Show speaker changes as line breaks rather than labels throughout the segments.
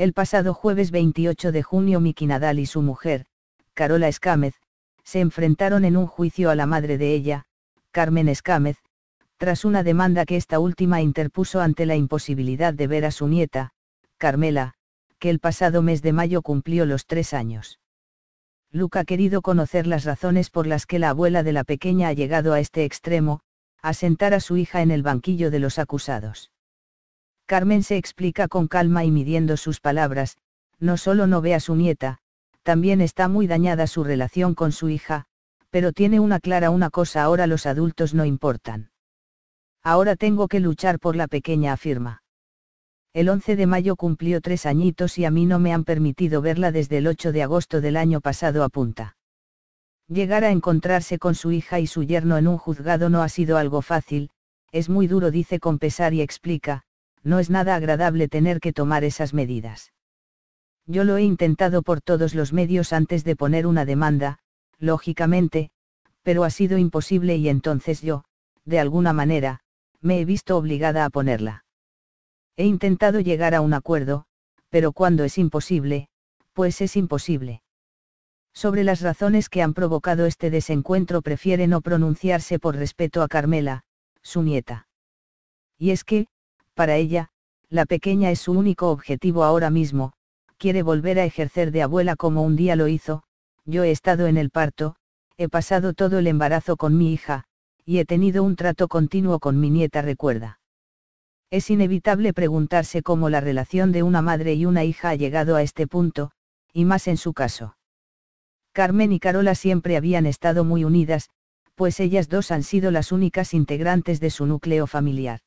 El pasado jueves 28 de junio Miki Nadal y su mujer, Carola Escámez, se enfrentaron en un juicio a la madre de ella, Carmen Escámez, tras una demanda que esta última interpuso ante la imposibilidad de ver a su nieta, Carmela, que el pasado mes de mayo cumplió los tres años. Luca ha querido conocer las razones por las que la abuela de la pequeña ha llegado a este extremo, a sentar a su hija en el banquillo de los acusados. Carmen se explica con calma y midiendo sus palabras, no solo no ve a su nieta, también está muy dañada su relación con su hija, pero tiene una clara una cosa ahora los adultos no importan. Ahora tengo que luchar por la pequeña afirma. El 11 de mayo cumplió tres añitos y a mí no me han permitido verla desde el 8 de agosto del año pasado apunta. Llegar a encontrarse con su hija y su yerno en un juzgado no ha sido algo fácil, es muy duro dice con pesar y explica, no es nada agradable tener que tomar esas medidas. Yo lo he intentado por todos los medios antes de poner una demanda, lógicamente, pero ha sido imposible y entonces yo, de alguna manera, me he visto obligada a ponerla. He intentado llegar a un acuerdo, pero cuando es imposible, pues es imposible. Sobre las razones que han provocado este desencuentro prefiere no pronunciarse por respeto a Carmela, su nieta. Y es que, para ella, la pequeña es su único objetivo ahora mismo, quiere volver a ejercer de abuela como un día lo hizo, yo he estado en el parto, he pasado todo el embarazo con mi hija, y he tenido un trato continuo con mi nieta recuerda. Es inevitable preguntarse cómo la relación de una madre y una hija ha llegado a este punto, y más en su caso. Carmen y Carola siempre habían estado muy unidas, pues ellas dos han sido las únicas integrantes de su núcleo familiar.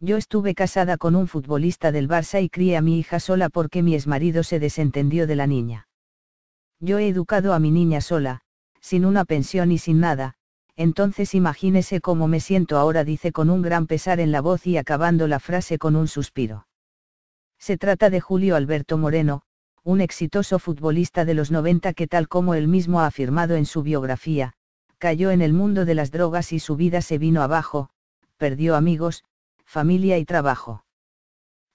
Yo estuve casada con un futbolista del Barça y crié a mi hija sola porque mi exmarido se desentendió de la niña. Yo he educado a mi niña sola, sin una pensión y sin nada, entonces imagínese cómo me siento ahora, dice con un gran pesar en la voz y acabando la frase con un suspiro. Se trata de Julio Alberto Moreno, un exitoso futbolista de los 90 que tal como él mismo ha afirmado en su biografía, cayó en el mundo de las drogas y su vida se vino abajo, perdió amigos, familia y trabajo.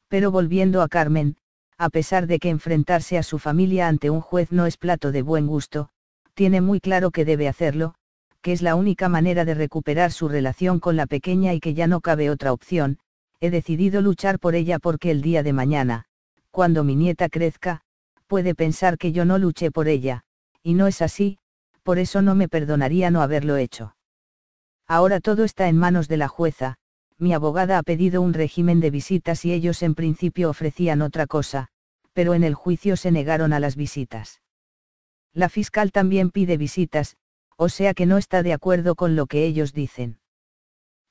Pero volviendo a Carmen, a pesar de que enfrentarse a su familia ante un juez no es plato de buen gusto, tiene muy claro que debe hacerlo, que es la única manera de recuperar su relación con la pequeña y que ya no cabe otra opción, he decidido luchar por ella porque el día de mañana, cuando mi nieta crezca, puede pensar que yo no luché por ella, y no es así, por eso no me perdonaría no haberlo hecho. Ahora todo está en manos de la jueza, mi abogada ha pedido un régimen de visitas y ellos en principio ofrecían otra cosa, pero en el juicio se negaron a las visitas. La fiscal también pide visitas, o sea que no está de acuerdo con lo que ellos dicen.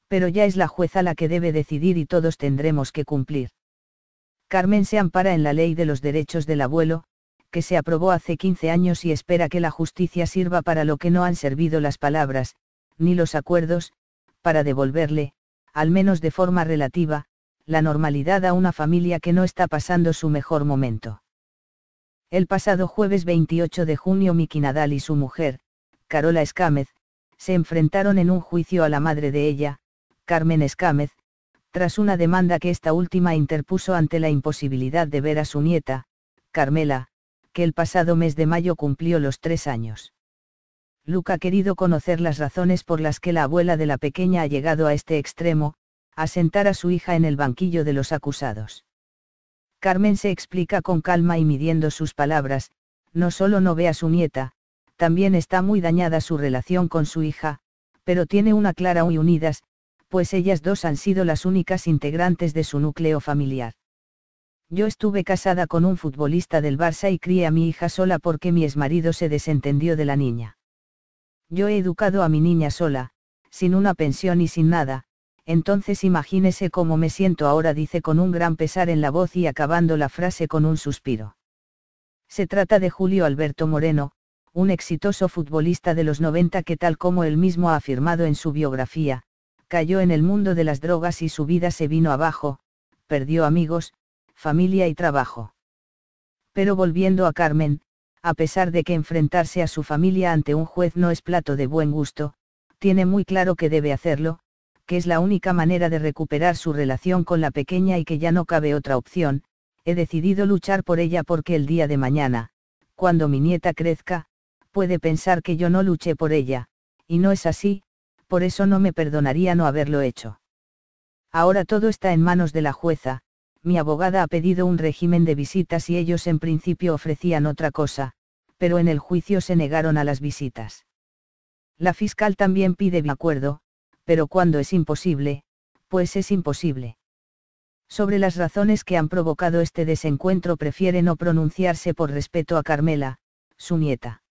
Pero ya es la jueza la que debe decidir y todos tendremos que cumplir. Carmen se ampara en la ley de los derechos del abuelo, que se aprobó hace 15 años y espera que la justicia sirva para lo que no han servido las palabras, ni los acuerdos, para devolverle, al menos de forma relativa, la normalidad a una familia que no está pasando su mejor momento. El pasado jueves 28 de junio Miki Nadal y su mujer, Carola Escámez, se enfrentaron en un juicio a la madre de ella, Carmen Escámez, tras una demanda que esta última interpuso ante la imposibilidad de ver a su nieta, Carmela, que el pasado mes de mayo cumplió los tres años. Luca ha querido conocer las razones por las que la abuela de la pequeña ha llegado a este extremo, a sentar a su hija en el banquillo de los acusados. Carmen se explica con calma y midiendo sus palabras, no solo no ve a su nieta, también está muy dañada su relación con su hija, pero tiene una clara y unidas, pues ellas dos han sido las únicas integrantes de su núcleo familiar. Yo estuve casada con un futbolista del Barça y crié a mi hija sola porque mi exmarido se desentendió de la niña. Yo he educado a mi niña sola, sin una pensión y sin nada, entonces imagínese cómo me siento ahora, dice con un gran pesar en la voz y acabando la frase con un suspiro. Se trata de Julio Alberto Moreno, un exitoso futbolista de los 90 que tal como él mismo ha afirmado en su biografía, cayó en el mundo de las drogas y su vida se vino abajo, perdió amigos, familia y trabajo. Pero volviendo a Carmen, a pesar de que enfrentarse a su familia ante un juez no es plato de buen gusto, tiene muy claro que debe hacerlo, que es la única manera de recuperar su relación con la pequeña y que ya no cabe otra opción, he decidido luchar por ella porque el día de mañana, cuando mi nieta crezca, puede pensar que yo no luché por ella, y no es así, por eso no me perdonaría no haberlo hecho. Ahora todo está en manos de la jueza, mi abogada ha pedido un régimen de visitas y ellos en principio ofrecían otra cosa, pero en el juicio se negaron a las visitas. La fiscal también pide acuerdo, pero cuando es imposible, pues es imposible. Sobre las razones que han provocado este desencuentro prefiere no pronunciarse por respeto a Carmela, su nieta.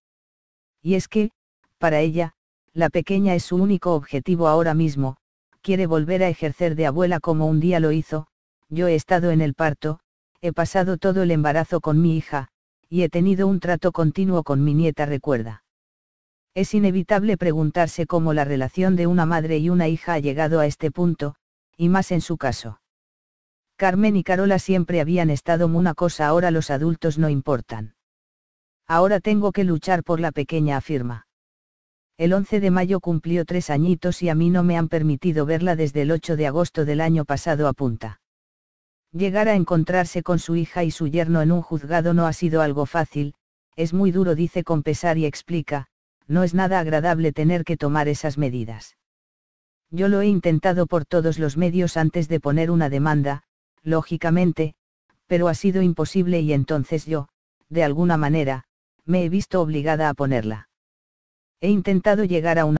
Y es que, para ella, la pequeña es su único objetivo ahora mismo, quiere volver a ejercer de abuela como un día lo hizo, yo he estado en el parto, he pasado todo el embarazo con mi hija, y he tenido un trato continuo con mi nieta, recuerda. Es inevitable preguntarse cómo la relación de una madre y una hija ha llegado a este punto, y más en su caso. Carmen y Carola siempre habían estado una cosa, ahora los adultos no importan. Ahora tengo que luchar por la pequeña, afirma. El 11 de mayo cumplió tres añitos y a mí no me han permitido verla desde el 8 de agosto del año pasado, apunta. Llegar a encontrarse con su hija y su yerno en un juzgado no ha sido algo fácil, es muy duro, dice con pesar y explica, no es nada agradable tener que tomar esas medidas. Yo lo he intentado por todos los medios antes de poner una demanda, lógicamente, pero ha sido imposible y entonces yo, de alguna manera, me he visto obligada a ponerla. He intentado llegar a un